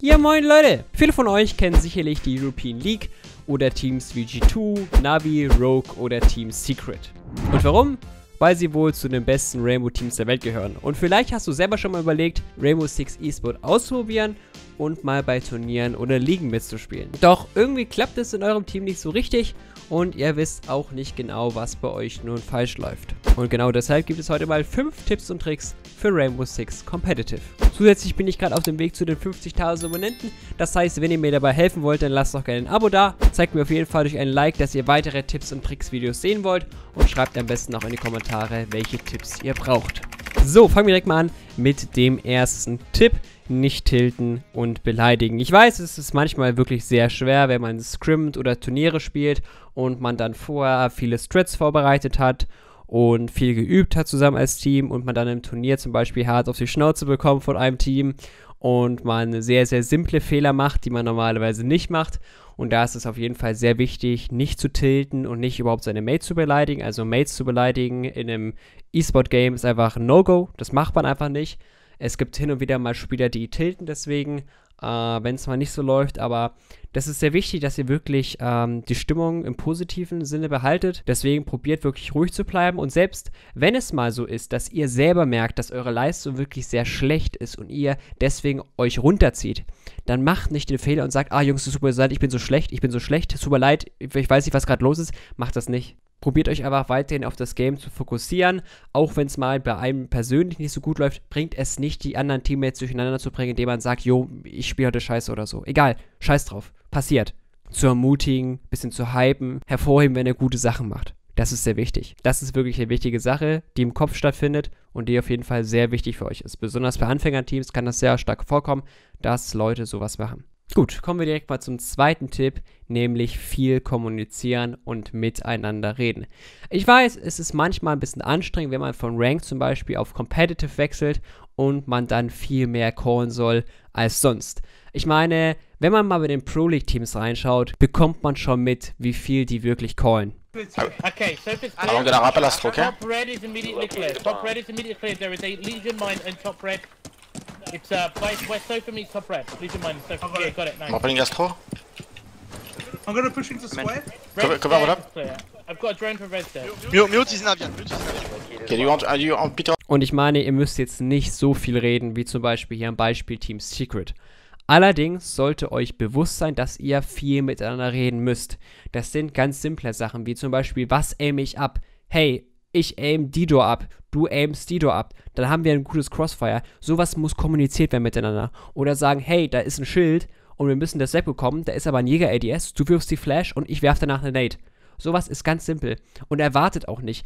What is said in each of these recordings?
Ja moin Leute! Viele von euch kennen sicherlich die European League oder Teams wie G2, Navi, Rogue oder Team Secret. Und warum? Weil sie wohl zu den besten Rainbow Teams der Welt gehören. Und vielleicht hast du selber schon mal überlegt, Rainbow Six Esport auszuprobieren und mal bei Turnieren oder Ligen mitzuspielen. Doch irgendwie klappt es in eurem Team nicht so richtig und ihr wisst auch nicht genau, was bei euch nun falsch läuft. Und genau deshalb gibt es heute mal 5 Tipps und Tricks für Rainbow Six Competitive. Zusätzlich bin ich gerade auf dem Weg zu den 50.000 Abonnenten. Das heißt, wenn ihr mir dabei helfen wollt, dann lasst doch gerne ein Abo da. Zeigt mir auf jeden Fall durch ein Like, dass ihr weitere Tipps und Tricks Videos sehen wollt. Und schreibt am besten auch in die Kommentare, welche Tipps ihr braucht. So, fangen wir direkt mal an mit dem ersten Tipp nicht tilten und beleidigen. Ich weiß, es ist manchmal wirklich sehr schwer, wenn man scrimmt oder Turniere spielt und man dann vorher viele Strats vorbereitet hat und viel geübt hat zusammen als Team und man dann im Turnier zum Beispiel hart auf die Schnauze bekommt von einem Team und man sehr, sehr simple Fehler macht, die man normalerweise nicht macht. Und da ist es auf jeden Fall sehr wichtig, nicht zu tilten und nicht überhaupt seine Mates zu beleidigen. Also Mates zu beleidigen in einem E-Sport-Game ist einfach ein No-Go. Das macht man einfach nicht. Es gibt hin und wieder mal Spieler, die tilten deswegen, äh, wenn es mal nicht so läuft. Aber das ist sehr wichtig, dass ihr wirklich ähm, die Stimmung im positiven Sinne behaltet. Deswegen probiert wirklich ruhig zu bleiben. Und selbst wenn es mal so ist, dass ihr selber merkt, dass eure Leistung wirklich sehr schlecht ist und ihr deswegen euch runterzieht, dann macht nicht den Fehler und sagt, ah Jungs, es tut mir leid, ich bin so schlecht, ich bin so schlecht, es tut mir leid, ich weiß nicht, was gerade los ist. Macht das nicht. Probiert euch einfach weiterhin auf das Game zu fokussieren. Auch wenn es mal bei einem persönlich nicht so gut läuft, bringt es nicht, die anderen Teammates durcheinander zu bringen, indem man sagt, jo, ich spiele heute scheiße oder so. Egal, scheiß drauf. Passiert. Zu ermutigen, bisschen zu hypen, hervorheben, wenn ihr gute Sachen macht. Das ist sehr wichtig. Das ist wirklich eine wichtige Sache, die im Kopf stattfindet und die auf jeden Fall sehr wichtig für euch ist. Besonders bei Anfängerteams kann das sehr stark vorkommen, dass Leute sowas machen. Gut, kommen wir direkt mal zum zweiten Tipp, nämlich viel kommunizieren und miteinander reden. Ich weiß, es ist manchmal ein bisschen anstrengend, wenn man von Rank zum Beispiel auf Competitive wechselt und man dann viel mehr callen soll als sonst. Ich meine, wenn man mal bei den Pro League Teams reinschaut, bekommt man schon mit, wie viel die wirklich callen. Okay, so if it's top red is immediately clear. Top red is immediately clear. There is a legion mine and top red It's uh, base west open meets top red. Please remind us. Got yeah, got it. Nice. I'm opening gas core. I'm gonna push into square. Cover, cover, what up? I've got a drone from red stairs. Mute, mute diesen Avian. Mute Okay, do you want, are you on Peter? Und ich meine, ihr müsst jetzt nicht so viel reden, wie zum Beispiel hier am Beispiel Team Secret. Allerdings sollte euch bewusst sein, dass ihr viel miteinander reden müsst. Das sind ganz simple Sachen, wie zum Beispiel, was aim ich ab? Hey, ich aim Dido ab du aimst Dido ab, dann haben wir ein gutes Crossfire. Sowas muss kommuniziert werden miteinander. Oder sagen, hey, da ist ein Schild und wir müssen das Sepp bekommen, da ist aber ein Jäger-ADS, du wirfst die Flash und ich werfe danach eine Nate. Sowas ist ganz simpel und erwartet auch nicht.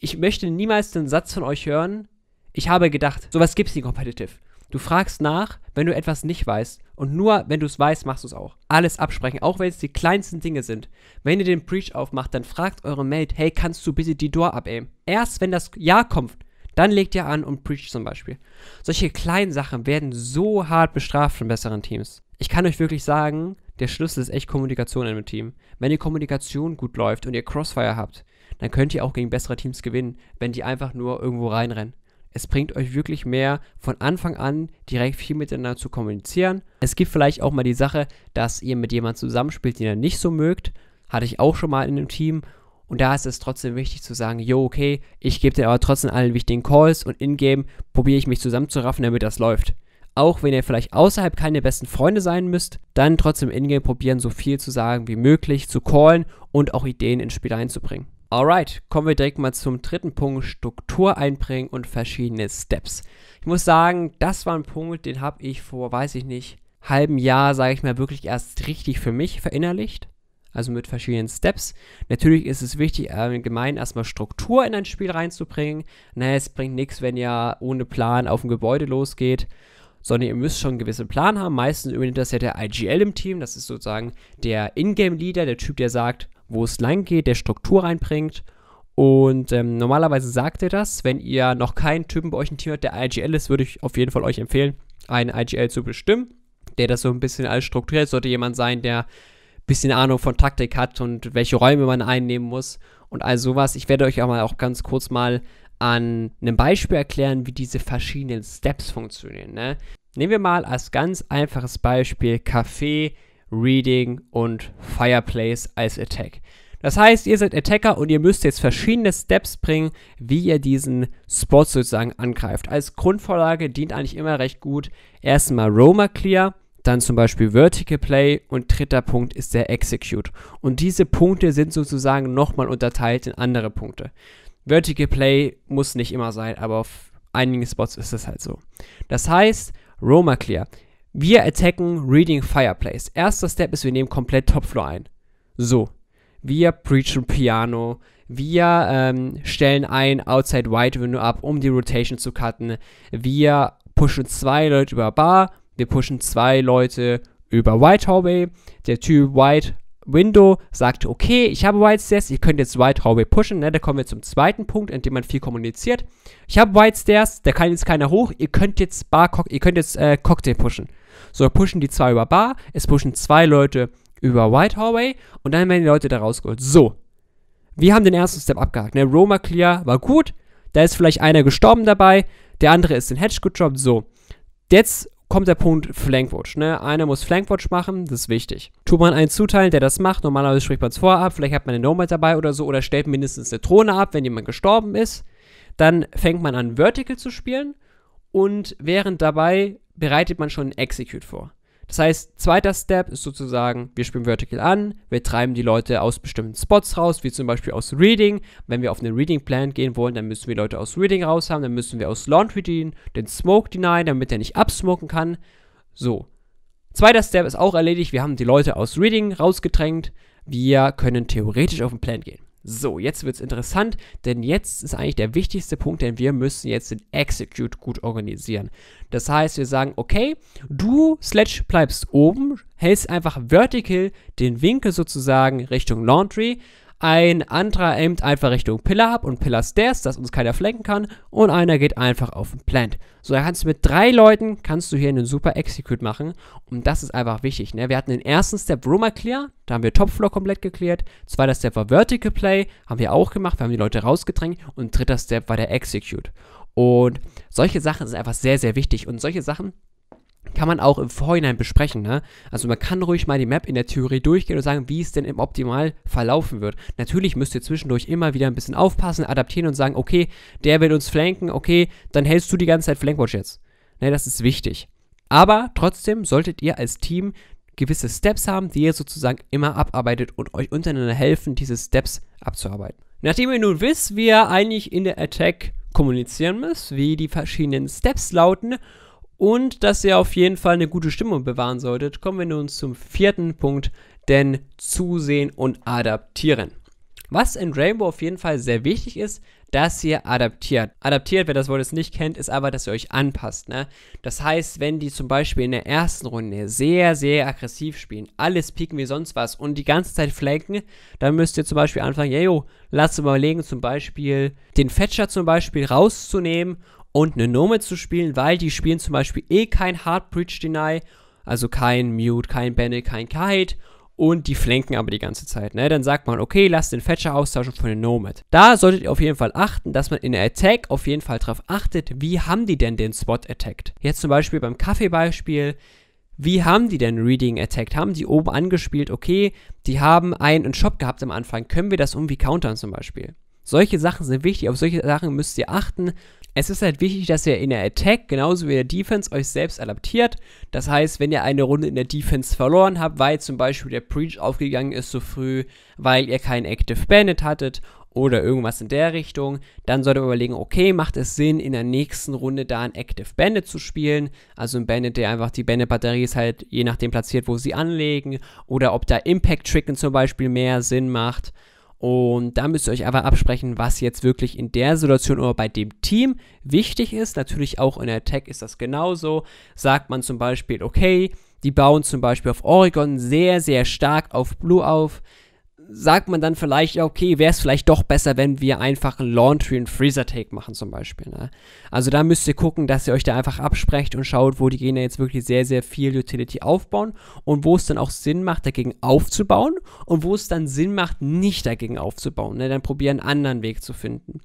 Ich möchte niemals den Satz von euch hören, ich habe gedacht, sowas gibt's nie competitive. Du fragst nach, wenn du etwas nicht weißt. Und nur wenn du es weißt, machst du es auch. Alles absprechen, auch wenn es die kleinsten Dinge sind. Wenn ihr den Preach aufmacht, dann fragt eure Mate, hey, kannst du bitte die Door abaimen? Erst wenn das Ja kommt, dann legt ihr an und preach zum Beispiel. Solche kleinen Sachen werden so hart bestraft von besseren Teams. Ich kann euch wirklich sagen, der Schlüssel ist echt Kommunikation in einem Team. Wenn die Kommunikation gut läuft und ihr Crossfire habt, dann könnt ihr auch gegen bessere Teams gewinnen, wenn die einfach nur irgendwo reinrennen. Es bringt euch wirklich mehr, von Anfang an direkt viel miteinander zu kommunizieren. Es gibt vielleicht auch mal die Sache, dass ihr mit jemandem zusammenspielt, den ihr nicht so mögt. Hatte ich auch schon mal in einem Team. Und da ist es trotzdem wichtig zu sagen, jo, okay, ich gebe dir aber trotzdem allen wichtigen Calls und in-game probiere ich mich zusammenzuraffen, damit das läuft. Auch wenn ihr vielleicht außerhalb keine besten Freunde sein müsst, dann trotzdem in-game probieren, so viel zu sagen wie möglich, zu callen und auch Ideen ins Spiel einzubringen. Alright, kommen wir direkt mal zum dritten Punkt, Struktur einbringen und verschiedene Steps. Ich muss sagen, das war ein Punkt, den habe ich vor, weiß ich nicht, halbem Jahr, sage ich mal, wirklich erst richtig für mich verinnerlicht. Also mit verschiedenen Steps. Natürlich ist es wichtig, äh, gemein erstmal Struktur in ein Spiel reinzubringen. Naja, es bringt nichts, wenn ihr ohne Plan auf ein Gebäude losgeht sondern ihr müsst schon einen gewissen Plan haben. Meistens übernimmt das ja der IGL im Team, das ist sozusagen der Ingame-Leader, der Typ, der sagt, wo es lang geht, der Struktur reinbringt. Und ähm, normalerweise sagt er das, wenn ihr noch keinen Typen bei euch im Team habt, der IGL ist, würde ich auf jeden Fall euch empfehlen, einen IGL zu bestimmen, der das so ein bisschen alles strukturiert. Sollte jemand sein, der ein bisschen Ahnung von Taktik hat und welche Räume man einnehmen muss und all sowas. Ich werde euch auch mal auch ganz kurz mal an einem Beispiel erklären, wie diese verschiedenen Steps funktionieren. Ne? Nehmen wir mal als ganz einfaches Beispiel Kaffee Reading und Fireplace als Attack. Das heißt, ihr seid Attacker und ihr müsst jetzt verschiedene Steps bringen, wie ihr diesen Spot sozusagen angreift. Als Grundvorlage dient eigentlich immer recht gut erstmal Roma Clear, dann zum Beispiel Vertical Play und dritter Punkt ist der Execute. Und diese Punkte sind sozusagen nochmal unterteilt in andere Punkte. Vertical Play muss nicht immer sein, aber auf einigen Spots ist es halt so. Das heißt, Roma Clear. Wir attacken Reading Fireplace. Erster Step ist, wir nehmen komplett Topfloor ein. So. Wir preachen Piano. Wir ähm, stellen ein Outside Wide Window ab, um die Rotation zu cutten. Wir pushen zwei Leute über Bar. Wir pushen zwei Leute über White Hallway. Der Typ White Window sagt, okay, ich habe White Stairs, ihr könnt jetzt White Hallway pushen, ne? da kommen wir zum zweiten Punkt, in dem man viel kommuniziert. Ich habe White Stairs, da kann jetzt keiner hoch, ihr könnt jetzt Bar, ihr könnt jetzt äh, Cocktail pushen. So, pushen die zwei über Bar, es pushen zwei Leute über White Hallway und dann werden die Leute da rausgeholt. So, wir haben den ersten Step abgehakt, ne? Roma Clear war gut, da ist vielleicht einer gestorben dabei, der andere ist in Hedge gedroppt, so. Jetzt kommt der Punkt Flankwatch. Ne? Einer muss Flankwatch machen, das ist wichtig. Tut man einen zuteilen, der das macht, normalerweise spricht man es vorab, vielleicht hat man einen Nomad dabei oder so, oder stellt mindestens eine Drohne ab, wenn jemand gestorben ist. Dann fängt man an, Vertical zu spielen und während dabei bereitet man schon ein Execute vor. Das heißt, zweiter Step ist sozusagen, wir spielen Vertical an, wir treiben die Leute aus bestimmten Spots raus, wie zum Beispiel aus Reading. Wenn wir auf einen Reading Plan gehen wollen, dann müssen wir Leute aus Reading raus haben, dann müssen wir aus Laundry den, den Smoke deny, damit er nicht absmoken kann. So. Zweiter Step ist auch erledigt, wir haben die Leute aus Reading rausgedrängt. Wir können theoretisch auf den Plan gehen. So, jetzt wird es interessant, denn jetzt ist eigentlich der wichtigste Punkt, denn wir müssen jetzt den Execute gut organisieren. Das heißt, wir sagen, okay, du Sledge bleibst oben, hältst einfach vertical den Winkel sozusagen Richtung Laundry ein anderer aimt einfach Richtung Pillar ab und Pillar Stairs, dass uns keiner flanken kann. Und einer geht einfach auf den Plant. So, da kannst du mit drei Leuten, kannst du hier einen super Execute machen. Und das ist einfach wichtig. Ne? Wir hatten den ersten Step Roma Clear, da haben wir Topfloor komplett geklärt. Zweiter Step war Vertical Play, haben wir auch gemacht, wir haben die Leute rausgedrängt. Und dritter Step war der Execute. Und solche Sachen sind einfach sehr, sehr wichtig. Und solche Sachen kann man auch im Vorhinein besprechen. Ne? Also man kann ruhig mal die Map in der Theorie durchgehen und sagen, wie es denn im Optimal verlaufen wird. Natürlich müsst ihr zwischendurch immer wieder ein bisschen aufpassen, adaptieren und sagen, okay, der will uns flanken, okay, dann hältst du die ganze Zeit Flankwatch jetzt. Ne, das ist wichtig. Aber trotzdem solltet ihr als Team gewisse Steps haben, die ihr sozusagen immer abarbeitet und euch untereinander helfen, diese Steps abzuarbeiten. Nachdem ihr nun wisst, wie ihr eigentlich in der Attack kommunizieren müsst, wie die verschiedenen Steps lauten und dass ihr auf jeden Fall eine gute Stimmung bewahren solltet, kommen wir nun zum vierten Punkt, denn zusehen und adaptieren. Was in Rainbow auf jeden Fall sehr wichtig ist, dass ihr adaptiert. Adaptiert, wer das Wort jetzt nicht kennt, ist aber, dass ihr euch anpasst. Ne? Das heißt, wenn die zum Beispiel in der ersten Runde sehr, sehr aggressiv spielen, alles pieken wie sonst was und die ganze Zeit flanken, dann müsst ihr zum Beispiel anfangen, ja, jo, lasst uns überlegen, zum Beispiel den Fetcher zum Beispiel rauszunehmen und eine Nomad zu spielen, weil die spielen zum Beispiel eh kein Hard Breach Deny, also kein Mute, kein Banner, kein Kite und die flanken aber die ganze Zeit. Ne? Dann sagt man, okay, lasst den Fetcher austauschen von den Nomad. Da solltet ihr auf jeden Fall achten, dass man in der Attack auf jeden Fall darauf achtet, wie haben die denn den Spot attacked. Jetzt zum Beispiel beim Kaffeebeispiel, wie haben die denn Reading attacked? Haben die oben angespielt, okay, die haben einen Shop gehabt am Anfang, können wir das irgendwie countern zum Beispiel? Solche Sachen sind wichtig, auf solche Sachen müsst ihr achten es ist halt wichtig, dass ihr in der Attack genauso wie in der Defense euch selbst adaptiert. Das heißt, wenn ihr eine Runde in der Defense verloren habt, weil zum Beispiel der Preach aufgegangen ist so früh, weil ihr keinen Active Bandit hattet oder irgendwas in der Richtung, dann solltet ihr überlegen, okay, macht es Sinn, in der nächsten Runde da ein Active Bandit zu spielen? Also ein Bandit, der einfach die Bandit-Batterie ist halt je nachdem platziert, wo sie anlegen oder ob da Impact-Tricken zum Beispiel mehr Sinn macht. Und da müsst ihr euch aber absprechen, was jetzt wirklich in der Situation oder bei dem Team wichtig ist. Natürlich auch in der Tech ist das genauso. Sagt man zum Beispiel, okay, die bauen zum Beispiel auf Oregon sehr, sehr stark auf Blue auf sagt man dann vielleicht, ja, okay, wäre es vielleicht doch besser, wenn wir einfach einen Laundry und Freezer Take machen zum Beispiel. Ne? Also da müsst ihr gucken, dass ihr euch da einfach absprecht und schaut, wo die Gene jetzt wirklich sehr, sehr viel Utility aufbauen und wo es dann auch Sinn macht, dagegen aufzubauen und wo es dann Sinn macht, nicht dagegen aufzubauen. Ne? Dann probieren, einen anderen Weg zu finden.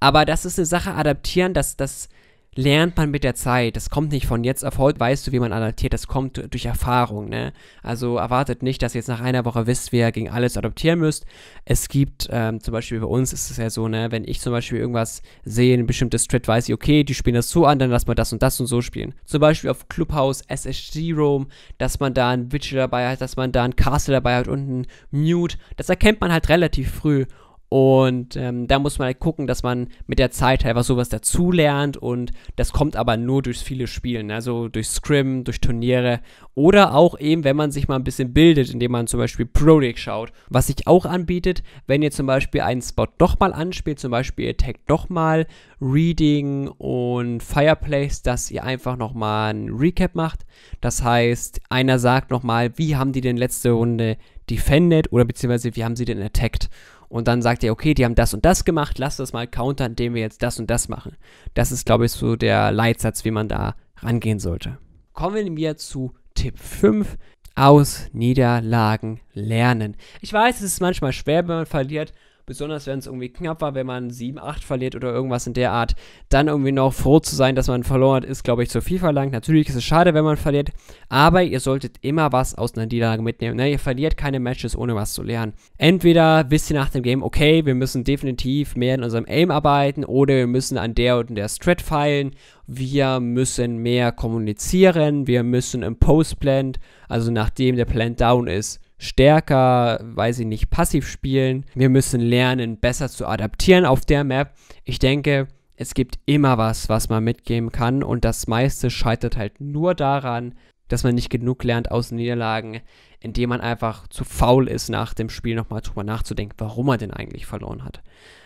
Aber das ist eine Sache, adaptieren, dass das lernt man mit der Zeit. Das kommt nicht von jetzt auf heute, weißt du, wie man adaptiert. Das kommt durch Erfahrung. Ne? Also erwartet nicht, dass ihr jetzt nach einer Woche wisst, wie ihr gegen alles adoptieren müsst. Es gibt, ähm, zum Beispiel bei uns ist es ja so, ne, wenn ich zum Beispiel irgendwas sehe, ein bestimmtes Strat, weiß ich, okay, die spielen das so an, dann lass mal das und das und so spielen. Zum Beispiel auf Clubhouse, SSG Roam, dass man da einen Witcher dabei hat, dass man da einen Castle dabei hat und einen Mute. Das erkennt man halt relativ früh. Und ähm, da muss man halt gucken, dass man mit der Zeit halt einfach sowas dazulernt und das kommt aber nur durch viele Spielen, ne? also durch Scrim, durch Turniere oder auch eben, wenn man sich mal ein bisschen bildet, indem man zum Beispiel Pro League schaut. Was sich auch anbietet, wenn ihr zum Beispiel einen Spot doch mal anspielt, zum Beispiel ihr taggt doch mal Reading und Fireplace, dass ihr einfach nochmal ein Recap macht. Das heißt, einer sagt nochmal, wie haben die denn letzte Runde defended oder beziehungsweise wie haben sie denn attacked und dann sagt ihr, okay, die haben das und das gemacht, lass das mal countern, indem wir jetzt das und das machen. Das ist, glaube ich, so der Leitsatz, wie man da rangehen sollte. Kommen wir zu Tipp 5 aus Niederlagen lernen. Ich weiß, es ist manchmal schwer, wenn man verliert, besonders wenn es irgendwie knapp war, wenn man 7, 8 verliert oder irgendwas in der Art, dann irgendwie noch froh zu sein, dass man verloren hat, ist, glaube ich, zu viel verlangt. Natürlich ist es schade, wenn man verliert, aber ihr solltet immer was aus einer Niederlage mitnehmen. Ne? Ihr verliert keine Matches, ohne was zu lernen. Entweder wisst ihr nach dem Game, okay, wir müssen definitiv mehr in unserem Aim arbeiten oder wir müssen an der und der Strat feilen wir müssen mehr kommunizieren, wir müssen im Post-Plant, also nachdem der Plant down ist, stärker, weiß ich nicht, passiv spielen. Wir müssen lernen, besser zu adaptieren auf der Map. Ich denke, es gibt immer was, was man mitgeben kann und das meiste scheitert halt nur daran, dass man nicht genug lernt aus Niederlagen, indem man einfach zu faul ist, nach dem Spiel nochmal drüber nachzudenken, warum man denn eigentlich verloren hat.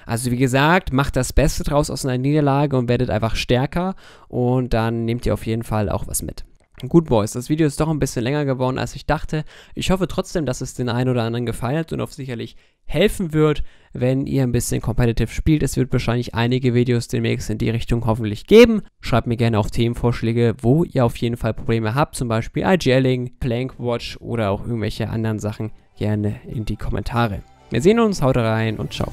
Also wie gesagt, macht das Beste draus aus einer Niederlage und werdet einfach stärker und dann nehmt ihr auf jeden Fall auch was mit. Gut, Boys, das Video ist doch ein bisschen länger geworden, als ich dachte. Ich hoffe trotzdem, dass es den einen oder anderen gefallen hat und auch sicherlich helfen wird, wenn ihr ein bisschen competitive spielt. Es wird wahrscheinlich einige Videos demnächst in die Richtung hoffentlich geben. Schreibt mir gerne auch Themenvorschläge, wo ihr auf jeden Fall Probleme habt, zum Beispiel IGLing, Plankwatch oder auch irgendwelche anderen Sachen gerne in die Kommentare. Wir sehen uns, haut rein und ciao.